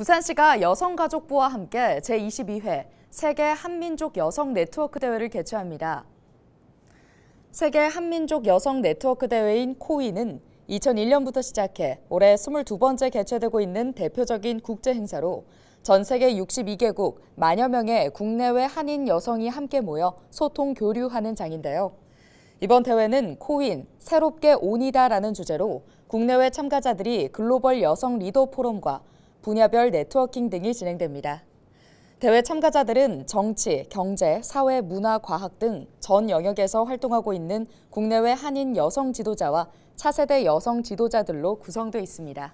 부산시가 여성가족부와 함께 제22회 세계 한민족 여성 네트워크 대회를 개최합니다. 세계 한민족 여성 네트워크 대회인 코이는 2001년부터 시작해 올해 22번째 개최되고 있는 대표적인 국제 행사로 전 세계 62개국 만여 명의 국내외 한인 여성이 함께 모여 소통 교류하는 장인데요. 이번 대회는 코인 새롭게 온이다라는 주제로 국내외 참가자들이 글로벌 여성 리더 포럼과 분야별 네트워킹 등이 진행됩니다. 대회 참가자들은 정치, 경제, 사회, 문화, 과학 등 전 영역에서 활동하고 있는 국내외 한인 여성 지도자와 차세대 여성 지도자들로 구성돼 있습니다.